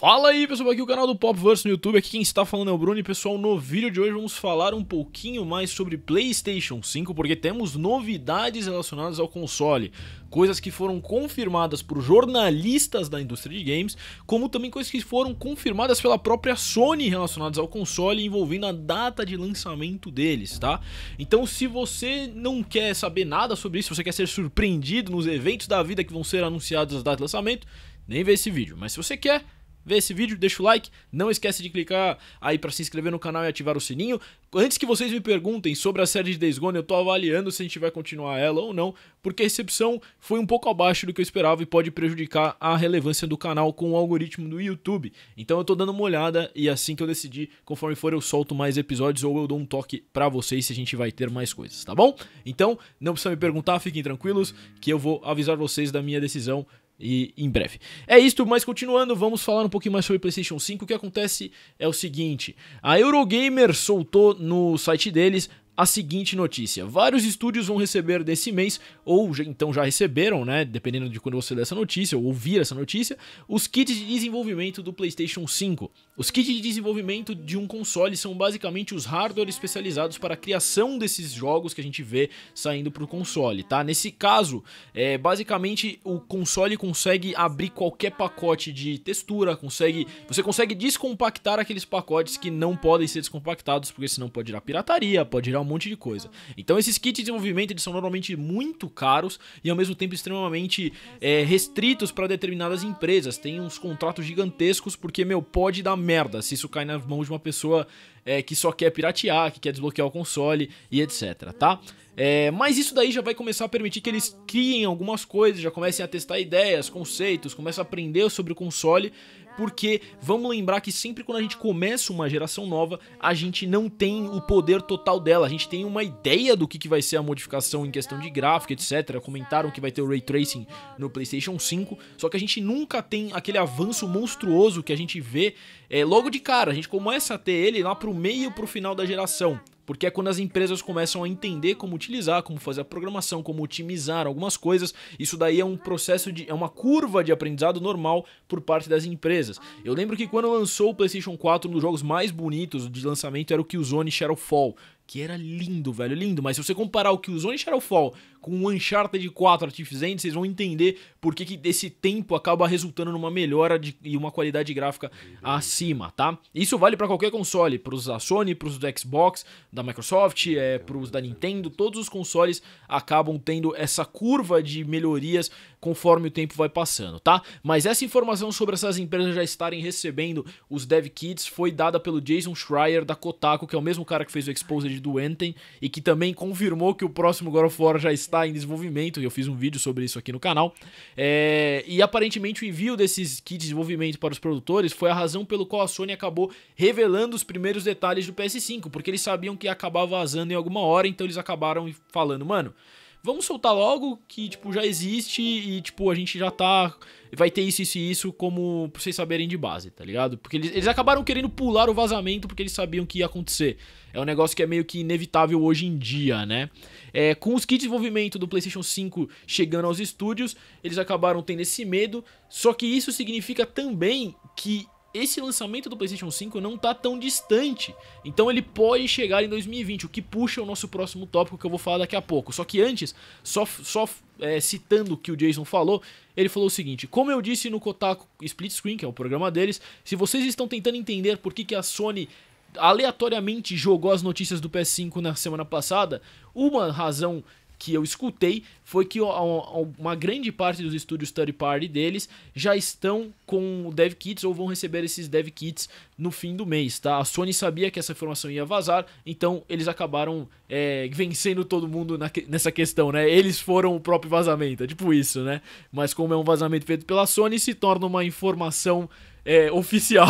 Fala aí pessoal, aqui é o canal do Popverse no YouTube, aqui quem está falando é o Bruno e pessoal, no vídeo de hoje vamos falar um pouquinho mais sobre Playstation 5 porque temos novidades relacionadas ao console, coisas que foram confirmadas por jornalistas da indústria de games, como também coisas que foram confirmadas pela própria Sony relacionadas ao console envolvendo a data de lançamento deles, tá? Então se você não quer saber nada sobre isso, se você quer ser surpreendido nos eventos da vida que vão ser anunciados as datas de lançamento, nem vê esse vídeo, mas se você quer vê esse vídeo, deixa o like, não esquece de clicar aí para se inscrever no canal e ativar o sininho. Antes que vocês me perguntem sobre a série de Days Gone, eu tô avaliando se a gente vai continuar ela ou não, porque a recepção foi um pouco abaixo do que eu esperava e pode prejudicar a relevância do canal com o algoritmo do YouTube. Então eu tô dando uma olhada e assim que eu decidir, conforme for eu solto mais episódios ou eu dou um toque para vocês se a gente vai ter mais coisas, tá bom? Então, não precisa me perguntar, fiquem tranquilos que eu vou avisar vocês da minha decisão e em breve. É isto, mas continuando, vamos falar um pouquinho mais sobre PlayStation 5. O que acontece é o seguinte: a Eurogamer soltou no site deles a seguinte notícia: vários estúdios vão receber desse mês, ou então já receberam, né? Dependendo de quando você ler essa notícia ou ouvir essa notícia, os kits de desenvolvimento do PlayStation 5. Os kits de desenvolvimento de um console são basicamente os hardware especializados para a criação desses jogos que a gente vê saindo para o console, tá? Nesse caso, é, basicamente o console consegue abrir qualquer pacote de textura, consegue, você consegue descompactar aqueles pacotes que não podem ser descompactados, porque senão pode ir à pirataria, pode ir um monte de coisa. Então esses kits de desenvolvimento eles são normalmente muito caros e ao mesmo tempo extremamente é, restritos para determinadas empresas. Tem uns contratos gigantescos porque, meu, pode dar merda se isso cai nas mãos de uma pessoa é, que só quer piratear, que quer desbloquear o console e etc, tá? É, mas isso daí já vai começar a permitir que eles criem algumas coisas, já comecem a testar ideias, conceitos, comecem a aprender sobre o console, porque vamos lembrar que sempre quando a gente começa uma geração nova, a gente não tem o poder total dela, a gente tem uma ideia do que, que vai ser a modificação em questão de gráfico, etc. Comentaram que vai ter o ray tracing no PlayStation 5, só que a gente nunca tem aquele avanço monstruoso que a gente vê é, logo de cara, a gente começa a ter ele lá pro para o meio para o final da geração, porque é quando as empresas começam a entender como utilizar, como fazer a programação, como otimizar algumas coisas. Isso daí é um processo de é uma curva de aprendizado normal por parte das empresas. Eu lembro que quando lançou o PlayStation 4, um dos jogos mais bonitos de lançamento era o Killzone Shadowfall que era lindo, velho, lindo. Mas se você comparar o que usou em Shadowfall com o Uncharted 4 Artificial End, vocês vão entender por que, que esse tempo acaba resultando numa melhora de, e uma qualidade gráfica acima, tá? Isso vale para qualquer console, pros da Sony, pros do Xbox, da Microsoft, é, pros da Nintendo, todos os consoles acabam tendo essa curva de melhorias conforme o tempo vai passando, tá? Mas essa informação sobre essas empresas já estarem recebendo os dev kits foi dada pelo Jason Schreier da Kotaku, que é o mesmo cara que fez o Exposed do Anthem e que também confirmou que o próximo God of War já está em desenvolvimento, e eu fiz um vídeo sobre isso aqui no canal. É, e aparentemente o envio desses kits de desenvolvimento para os produtores foi a razão pelo qual a Sony acabou revelando os primeiros detalhes do PS5, porque eles sabiam que ia acabar vazando em alguma hora, então eles acabaram falando, mano, vamos soltar logo que, tipo, já existe e, tipo, a gente já tá. Vai ter isso, isso e isso, como pra vocês saberem de base, tá ligado? Porque eles, eles acabaram querendo pular o vazamento porque eles sabiam que ia acontecer. É um negócio que é meio que inevitável hoje em dia, né? É, com os kits de desenvolvimento do PlayStation 5 chegando aos estúdios, eles acabaram tendo esse medo. Só que isso significa também que esse lançamento do PlayStation 5 não tá tão distante. Então ele pode chegar em 2020, o que puxa o nosso próximo tópico que eu vou falar daqui a pouco. Só que antes, só, só é, citando o que o Jason falou, ele falou o seguinte: Como eu disse no Kotaku Split Screen, que é o programa deles, se vocês estão tentando entender por que, que a Sony aleatoriamente jogou as notícias do PS5 na semana passada, uma razão que eu escutei foi que uma grande parte dos estúdios third party deles já estão com dev kits ou vão receber esses dev kits no fim do mês, tá? A Sony sabia que essa informação ia vazar, então eles acabaram é, vencendo todo mundo na, nessa questão, né? Eles foram o próprio vazamento, é tipo isso, né? Mas como é um vazamento feito pela Sony, se torna uma informação é, oficial.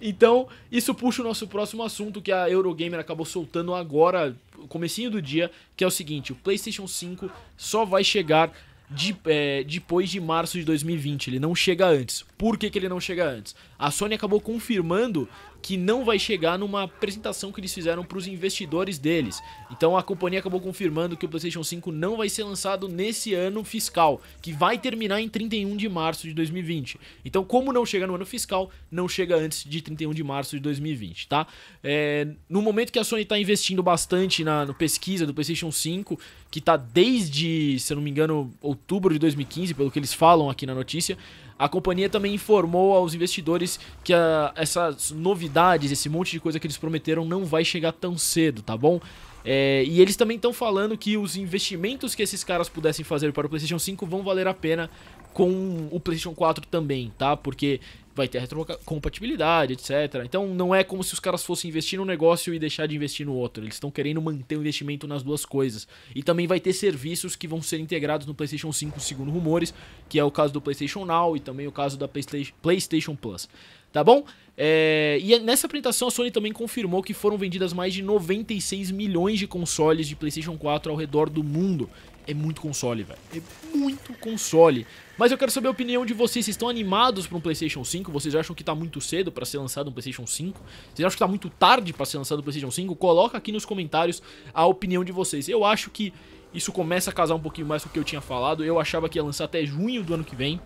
então, isso puxa o nosso próximo assunto que a Eurogamer acabou soltando agora, comecinho do dia, que é o seguinte, o PlayStation 5 só vai chegar de, é, depois de março de 2020. Ele não chega antes. Por que, que ele não chega antes? A Sony acabou confirmando que não vai chegar numa apresentação que eles fizeram para os investidores deles. Então a companhia acabou confirmando que o PlayStation 5 não vai ser lançado nesse ano fiscal, que vai terminar em 31 de março de 2020. Então, como não chega no ano fiscal, não chega antes de 31 de março de 2020, tá? É, no momento que a Sony está investindo bastante na, pesquisa do PlayStation 5, que está desde, se eu não me engano, outubro de 2015, pelo que eles falam aqui na notícia, a companhia também informou aos investidores que a, ah, essas novidades, esse monte de coisa que eles prometeram, não vai chegar tão cedo, tá bom? É, e eles também estão falando que os investimentos que esses caras pudessem fazer para o PlayStation 5 vão valer a pena com o PlayStation 4 também, tá? Porque vai ter retrocompatibilidade, etc. Então não é como se os caras fossem investir num negócio e deixar de investir no outro. Eles estão querendo manter o investimento nas duas coisas. E também vai ter serviços que vão ser integrados no PlayStation 5, segundo rumores, que é o caso do PlayStation Now e também o caso da PlayStation Plus. Tá bom? É... e é, nessa apresentação a Sony também confirmou que foram vendidas mais de 96 milhões de consoles de PlayStation 4 ao redor do mundo é muito console, velho. É muito console. Mas eu quero saber a opinião de vocês. Vocês estão animados para um PlayStation 5? Vocês acham que tá muito cedo para ser lançado um PlayStation 5? Vocês acham que tá muito tarde para ser lançado um PlayStation 5? Coloca aqui nos comentários a opinião de vocês. Eu acho que isso começa a casar um pouquinho mais com o que eu tinha falado. Eu achava que ia lançar até junho do ano que vem.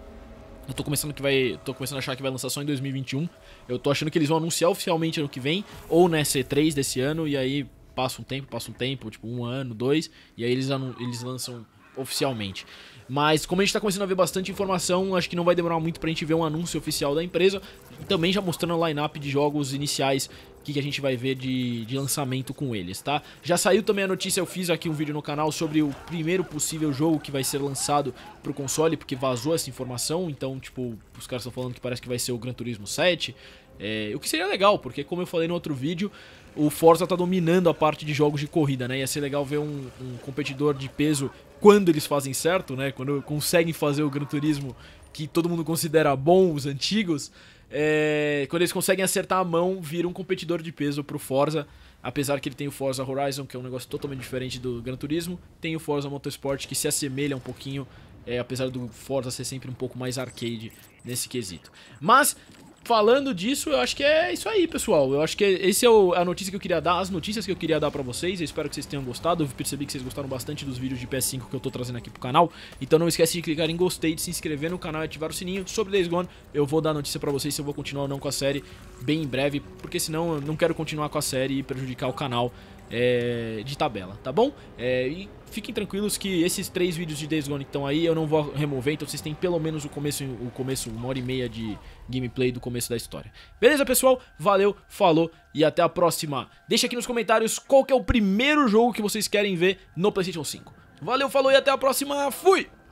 Eu tô começando que vai, tô começando a achar que vai lançar só em 2021. Eu tô achando que eles vão anunciar oficialmente ano que vem ou na C3 desse ano e aí passa um tempo, passa um tempo, tipo um ano, dois, e aí eles, eles lançam oficialmente. Mas como a gente está começando a ver bastante informação, acho que não vai demorar muito para a gente ver um anúncio oficial da empresa. E também já mostrando a lineup de jogos iniciais que, que a gente vai ver de, de lançamento com eles, tá? Já saiu também a notícia, eu fiz aqui um vídeo no canal sobre o primeiro possível jogo que vai ser lançado para o console, porque vazou essa informação, então, tipo, os caras estão falando que parece que vai ser o Gran Turismo 7, é, o que seria legal, porque como eu falei no outro vídeo, o Forza está dominando a parte de jogos de corrida, né? Ia ser legal ver um, um, competidor de peso quando eles fazem certo, né? Quando conseguem fazer o Gran Turismo que todo mundo considera bom, os antigos. É, quando eles conseguem acertar a mão, vira um competidor de peso pro Forza. Apesar que ele tem o Forza Horizon, que é um negócio totalmente diferente do Gran Turismo, tem o Forza Motorsport que se assemelha um pouquinho é, apesar do Forza ser sempre um pouco mais arcade nesse quesito. Mas falando disso, eu acho que é isso aí, pessoal. Eu acho que esse é o, a notícia que eu queria dar, as notícias que eu queria dar para vocês. Eu espero que vocês tenham gostado. Eu percebi que vocês gostaram bastante dos vídeos de PS5 que eu tô trazendo aqui pro canal. Então não esquece de clicar em gostei, de se inscrever no canal e ativar o sininho. Sobre Days Gone, eu vou dar notícia para vocês se eu vou continuar ou não com a série bem em breve, porque senão eu não quero continuar com a série e prejudicar o canal é, de tabela, tá bom? É, e fiquem tranquilos que esses três vídeos de Days Gone que estão aí eu não vou remover, então vocês têm pelo menos o começo, o começo, uma hora e meia de gameplay do começo da história. Beleza, pessoal? Valeu, falou e até a próxima. Deixa aqui nos comentários qual é o primeiro jogo que vocês querem ver no PlayStation 5. Valeu, falou e até a próxima. Fui!